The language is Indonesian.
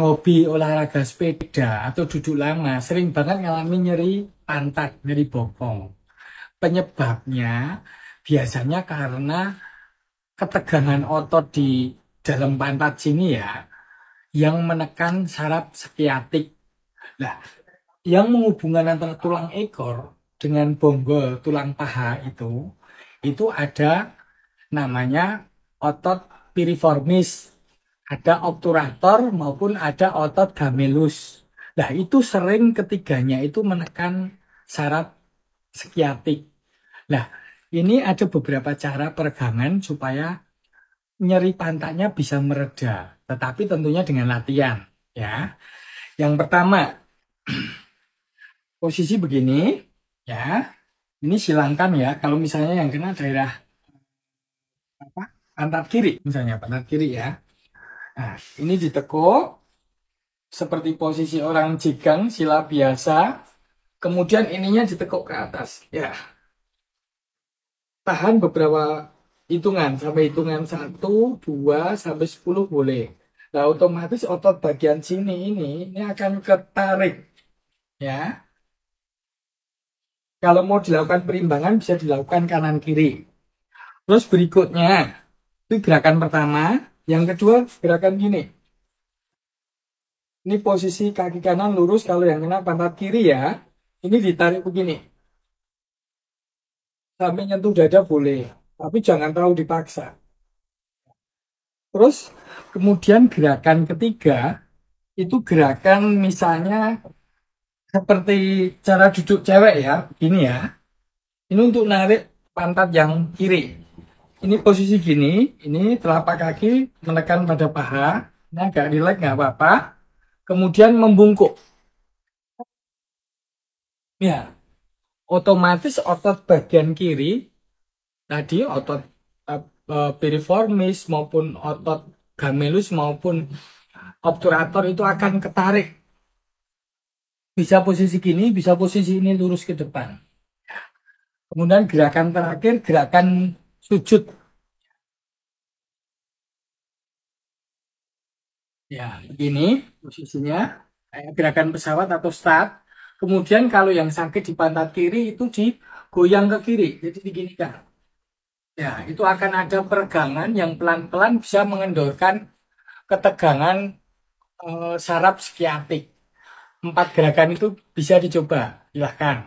hobi olahraga sepeda atau duduk lama sering banget ngalami nyeri pantat, nyeri bokong. Penyebabnya biasanya karena ketegangan otot di dalam pantat sini ya yang menekan saraf psikiatik. Nah, yang menghubungkan antara tulang ekor dengan bonggol tulang paha itu itu ada namanya otot piriformis ada obturator maupun ada otot gamelus. Nah itu sering ketiganya itu menekan syarat sekiatik. Nah ini ada beberapa cara peregangan supaya nyeri pantatnya bisa mereda. Tetapi tentunya dengan latihan ya. Yang pertama posisi begini ya. Ini silangkan ya kalau misalnya yang kena daerah apa? pantat kiri misalnya pantat kiri ya Nah, ini ditekuk seperti posisi orang jigang sila biasa. Kemudian ininya ditekuk ke atas. Ya. Tahan beberapa hitungan sampai hitungan 1, 2 sampai 10 boleh. Nah, otomatis otot bagian sini ini ini akan ketarik. Ya. Kalau mau dilakukan perimbangan bisa dilakukan kanan kiri. Terus berikutnya itu gerakan pertama yang kedua, gerakan gini. Ini posisi kaki kanan lurus kalau yang kena pantat kiri ya. Ini ditarik begini. Sampai nyentuh dada boleh, tapi jangan terlalu dipaksa. Terus kemudian gerakan ketiga itu gerakan misalnya seperti cara duduk cewek ya, begini ya. Ini untuk narik pantat yang kiri ini posisi gini, ini telapak kaki menekan pada paha, ini agak rileks nggak apa-apa. Kemudian membungkuk. Ya, otomatis otot bagian kiri tadi otot uh, piriformis maupun otot gamelus maupun obturator itu akan ketarik. Bisa posisi gini, bisa posisi ini lurus ke depan. Kemudian gerakan terakhir, gerakan sujud. Ya, begini posisinya. gerakan pesawat atau start. Kemudian kalau yang sakit di pantat kiri itu goyang ke kiri. Jadi begini kan? Ya, itu akan ada peregangan yang pelan-pelan bisa mengendorkan ketegangan e, saraf psikiatrik. Empat gerakan itu bisa dicoba. Silahkan.